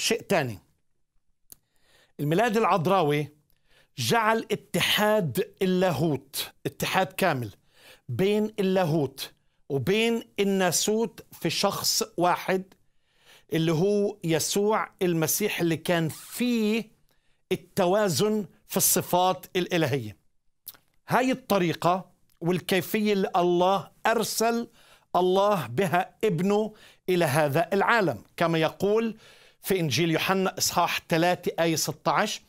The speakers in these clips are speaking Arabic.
شيء تاني الميلاد العذراوي جعل اتحاد اللاهوت اتحاد كامل بين اللاهوت وبين الناسوت في شخص واحد اللي هو يسوع المسيح اللي كان فيه التوازن في الصفات الإلهية هاي الطريقة والكيفية اللي الله أرسل الله بها ابنه إلى هذا العالم كما يقول في إنجيل يوحنا إصحاح 3 آية 16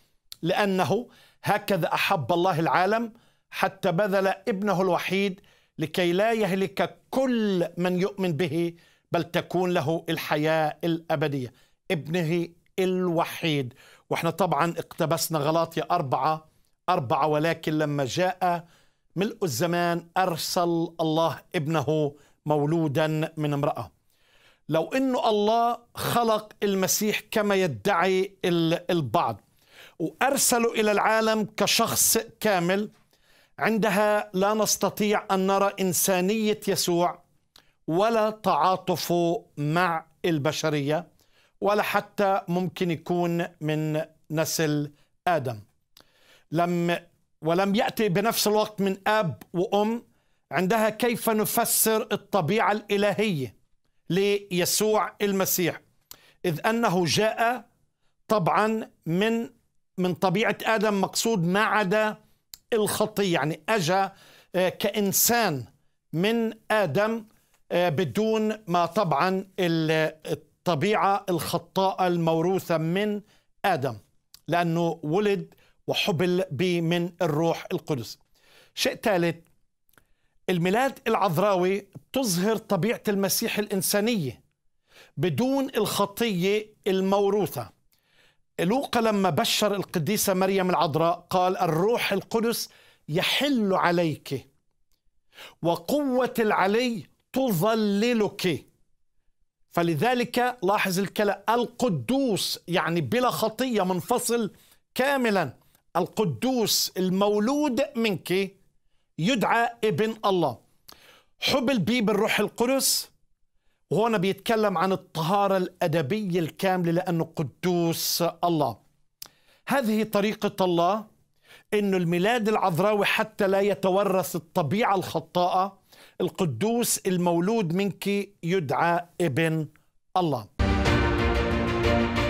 لأنه هكذا أحب الله العالم حتى بذل ابنه الوحيد لكي لا يهلك كل من يؤمن به بل تكون له الحياة الأبدية ابنه الوحيد واحنا طبعا اقتبسنا غلاطية أربعة أربعة ولكن لما جاء ملء الزمان أرسل الله ابنه مولودا من امرأة لو انه الله خلق المسيح كما يدعي البعض وارسله الى العالم كشخص كامل عندها لا نستطيع ان نرى انسانيه يسوع ولا تعاطفه مع البشريه ولا حتى ممكن يكون من نسل ادم لم ولم ياتي بنفس الوقت من اب وام عندها كيف نفسر الطبيعه الالهيه ليسوع المسيح إذ أنه جاء طبعا من من طبيعة آدم مقصود ما عدا الخطية يعني أجا آه، كإنسان من آدم آه، بدون ما طبعا الطبيعة الخطاء الموروثة من آدم لأنه ولد وحبل به من الروح القدس شيء ثالث الميلاد العذراوي تظهر طبيعة المسيح الإنسانية بدون الخطية الموروثة لوقا لما بشر القديسة مريم العذراء قال الروح القدس يحل عليك وقوة العلي تظللك فلذلك لاحظ الكلام القدوس يعني بلا خطية منفصل كاملا القدوس المولود منك يدعى ابن الله حبل بيه بالروح القدس وهنا بيتكلم عن الطهارة الأدبية الكاملة لأنه قدوس الله هذه طريقة الله أنه الميلاد العذراوي حتى لا يتورث الطبيعة الخطاءة القدوس المولود منك يدعى ابن الله